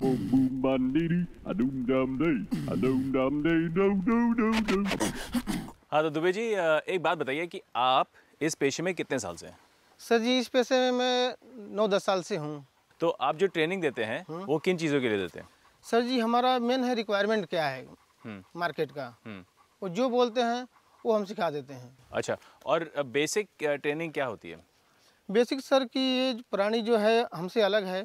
Boom boom man dee dee, a doom dum dee, a doom dum dee, do do do do. हाँ तो दुबे जी एक बात बताइए कि आप इस पेशे में कितने साल से हैं सर जी इस पेशे में मैं नौ दस साल से हूँ तो आप जो ट्रेनिंग देते हैं हुँ? हम्म। वो किन चीज़ों के लिए देते हैं सर जी हमारा मेन है रिक्वायरमेंट क्या है हुँ? हम्म। मार्केट का वो हम्म। जो बोलते हैं वो हम सिखा देते हैं अच्छा और बेसिक ट्रेनिंग क्या होती है बेसिक सर की ये प्राणी जो है हमसे अलग है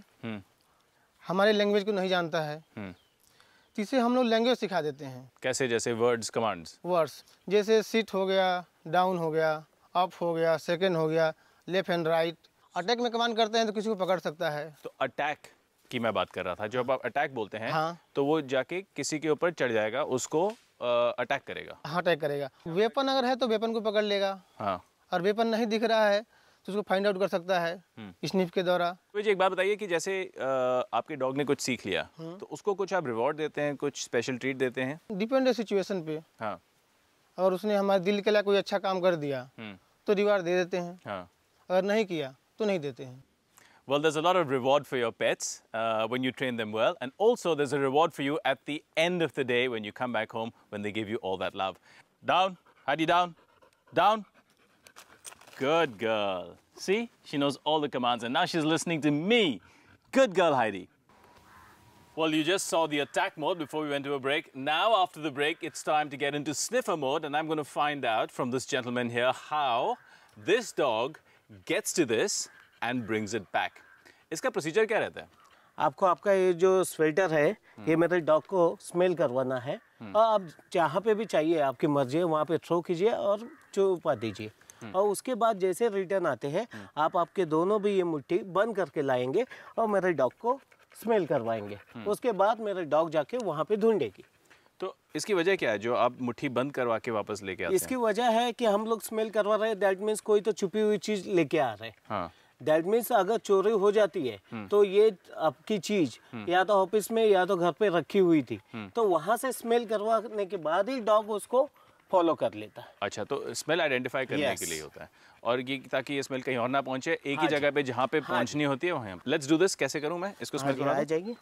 हमारे लैंग्वेज को नहीं जानता है हम्म। तो इसे हम लोग लैंग्वेज सिखा देते हैं कैसे जैसे वर्ड्स कमांड्स वर्ड्स जैसे सीट हो गया डाउन हो गया अप हो गया सेकेंड हो गया लेफ्ट एंड राइट अटैक में कमांड करते हैं तो किसी को पकड़ सकता है तो अटैक की मैं बात कर रहा था जब आप अटैक बोलते हैं हाँ तो वो जाके किसी के ऊपर चढ़ जाएगा उसको अटैक करेगा हाँ अटैक करेगा वेपन अगर है तो वेपन को पकड़ लेगा हाँ और वेपन नहीं दिख रहा है तो उसको फाइंड आउट कर सकता है स्निफ के द्वारा जी एक बात बताइए कि जैसे आपके डॉग ने कुछ सीख लिया तो उसको कुछ आप रिवॉर्ड देते हैं कुछ स्पेशल ट्रीट देते हैं डिपेंड है सिचुएशन पे हाँ अगर उसने हमारे दिल के लिए कोई अच्छा काम कर दिया तो रिवॉर्ड दे देते हैं हाँ अगर नहीं किया तो नहीं देते हैं Well, there's a lot of reward for your pets uh, when you train them well. And also, there's a reward for you at the end of the day when you come back home when they give you all that love. Down, Hadi down, down. Good girl. See, she knows all the commands and now she's listening to me. Good girl, Heidi. Well, you just saw the attack mode before we went to a break. Now, after the break, it's time to get into sniffer mode, and I'm going to find out from this gentleman here how this dog gets to this and brings it back. इसका procedure क्या रहता है आपको आपका ये जो sweater है ये मेरे डॉग को स्मेल करवाना है और आप जहाँ पे भी चाहिए आपकी मर्जी है वहाँ पे थ्रो कीजिए और चुपा दीजिए और उसके बाद जैसे रिटर्न आते हैं आप आपके दोनों भी ये मुट्ठी बंद करके लाएंगे और मेरे डॉग को स्मेल करवाएंगे हम्म। उसके बाद मेरे डॉग जाके वहाँ पे ढूंढेगी तो इसकी वजह क्या है जो आप मुट्ठी बंद करवा के वापस लेके आते इसकी वजह है कि हम लोग स्मेल करवा रहे हैं दैट मीन्स कोई तो छुपी हुई चीज लेके आ रहे हैं दैट हाँ। मीन्स अगर चोरी हो जाती है हम्म। तो ये आपकी चीज हम्म। या तो ऑफिस में या तो घर पे रखी हुई थी तो वहां से स्मेल करवाने के बाद ही डॉग उसको फॉलो कर लेता है अच्छा तो स्मेल आइडेंटिफाई करने yes. के लिए होता है और ये ताकि ये स्मेल कहीं और ना पहुंचे एक ही हाँ जगह पे जहाँ पे हाँ पहुंचनी होती है वहाँ लेट्स डू दिस कैसे करूँ मैं इसको स्मेल हाँ करवा जाएगी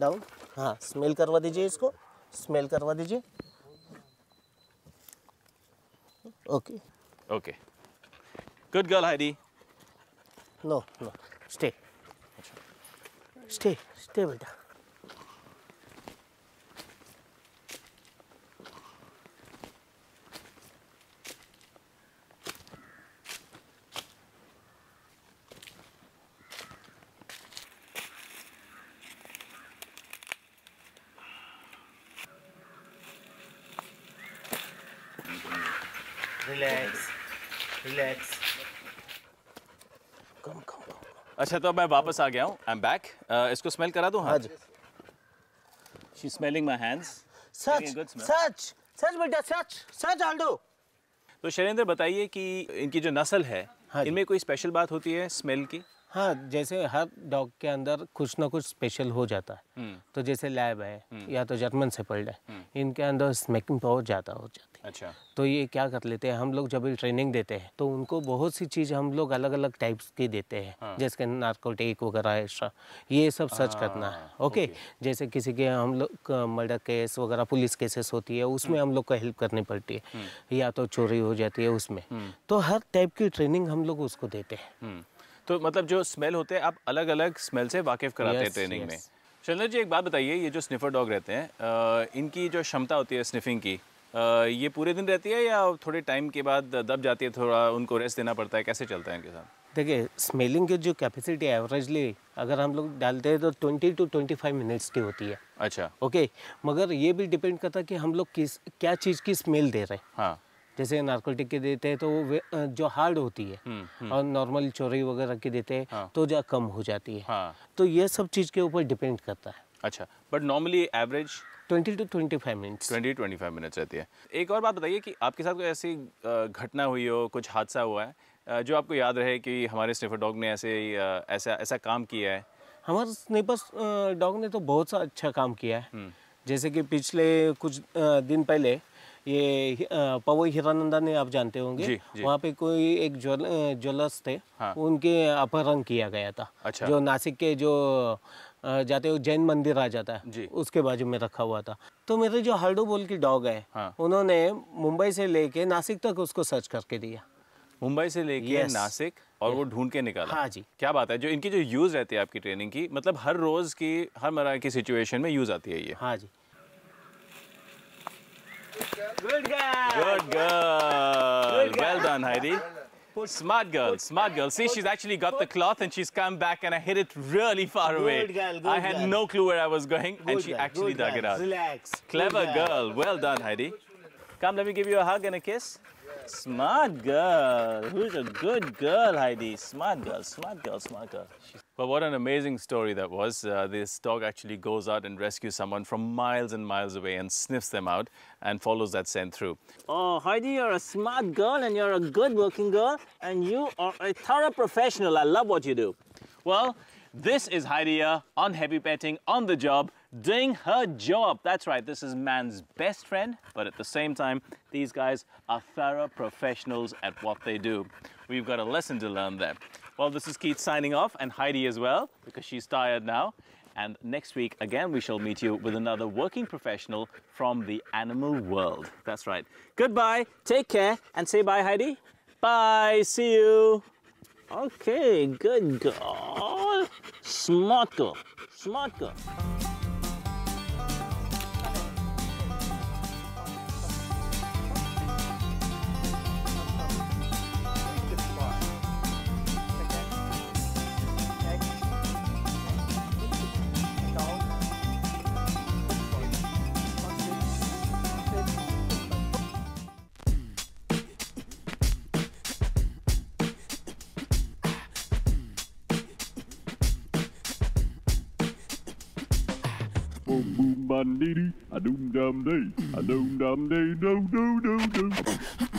डाउन हाँ स्मेल करवा दीजिए इसको स्मेल करवा दीजिए okay okay good girl Heidi no no stay stay stay बेटा रिलैक्स रिलैक्स कम कम अच्छा तो अब मैं वापस आ गया हूँ आई एम बैक इसको स्मेल करा दूँ हाँ, हाँ जी शी स्मेलिंग माई हैंड्स सच सच सच बेटा सच सच आल्डो तो शैलेंद्र बताइए कि इनकी जो नस्ल है हाँ इनमें कोई स्पेशल बात होती है स्मेल की हाँ जैसे हर डॉग के अंदर कुछ ना कुछ स्पेशल हो जाता है हम्म। तो जैसे लैब है हम्म। या तो जर्मन से सेपल्ड है हम्म। इनके अंदर स्मेकिंग पावर ज़्यादा हो जाती है अच्छा तो ये क्या कर लेते हैं हम लोग जब ट्रेनिंग देते हैं तो उनको बहुत सी चीज़ हम लोग अलग अलग टाइप्स की देते हैं हाँ। जैसे नार्कोटिक वगैरह एक्स्ट्रा ये सब सर्च हाँ, करना है ओके जैसे किसी के हम लोग मर्डर केस वगैरह पुलिस केसेस होती है उसमें हम लोग को हेल्प करनी पड़ती है या तो चोरी हो जाती है उसमें तो हर टाइप की ट्रेनिंग हम लोग उसको देते हैं तो मतलब जो स्मेल होते हैं आप अलग अलग स्मेल से वाकिफ कराते yes, हैं ट्रेनिंग yes. में शैलेंद्र जी एक बात बताइए ये जो स्निफर डॉग रहते हैं इनकी जो क्षमता होती है स्निफिंग की ये पूरे दिन रहती है या थोड़े टाइम के बाद दब जाती है थोड़ा उनको रेस्ट देना पड़ता है कैसे चलता है इनके साथ देखिए स्मेलिंग की जो कैपेसिटी एवरेजली अगर हम लोग डालते हैं तो 20 टू 25 मिनट्स की होती है अच्छा ओके मगर ये भी डिपेंड करता है कि हम लोग किस क्या चीज़ की स्मेल दे रहे हैं हाँ जैसे नार्कोटिक के देते हैं तो जो हार्ड होती है हम्म, हम्म। और नॉर्मल चोरी वगैरह की देते हैं हाँ, तो जो कम हो जाती है हाँ, तो ये सब चीज़ के ऊपर डिपेंड करता है अच्छा but normally average twenty two twenty 25 minutes twenty five minutes रहती है एक और बात बताइए कि आपके साथ कोई ऐसी घटना हुई हो कुछ हादसा हुआ है जो आपको याद रहे कि हमारे स्निफर डॉग ने ऐसे ऐसा ऐसा काम किया है हमारे स्निफर डॉग ने तो बहुत सा अच्छा काम किया है हम्म। जैसे कि पिछले कुछ दिन पहले ये पवई हिरानंदा ने आप जानते होंगे वहाँ पे कोई एक ज्वेलर्स थे हाँ। उनके अपहरण किया गया था अच्छा। जो नासिक के जो जाते हो जैन मंदिर आ जाता है उसके बाजू में रखा हुआ था तो मेरे जो हर्डू बोल की डॉग है हाँ। उन्होंने मुंबई से लेके नासिक तक उसको सर्च करके दिया मुंबई से लेके नासिक और वो ढूंढ के निकाला हाँ जी क्या बात है जो इनकी जो यूज़ रहती है आपकी ट्रेनिंग की मतलब हर रोज़ की हर मरा की सिचुएशन में यूज़ आती है ये हाँ जी Good girl. Good girl. Well done, Heidi. Smart girl, smart girl. See, she's actually got the cloth and she's come back and I hit it really far away. Good girl, good I had no clue where I was going and she actually dug it out. Relax. Clever girl. girl. Well done, Heidi. Come, let me give you a hug and a kiss. Smart girl. Who's a good girl, Heidi? Smart girl, smart girl, smart girl. She's but what an amazing story that was. Uh, this dog actually goes out and rescues someone from miles and miles away and sniffs them out and follows that scent through. Oh, Heidi, you're a smart girl and you're a good working girl and you are a thorough professional. I love what you do. Well, this is here on Heavy Petting on the job, doing her job. That's right, this is man's best friend, but at the same time, these guys are thorough professionals at what they do. We've got a lesson to learn there. Well, this is Keith signing off and Heidi as well, because she's tired now. And next week, again, we shall meet you with another working professional from the animal world. That's right. Goodbye, take care, and say bye, Heidi. Bye, see you. Okay, good girl. Smart girl, smart girl. boom boom bandidi, a doom dam day, a doom dam day, do do do do.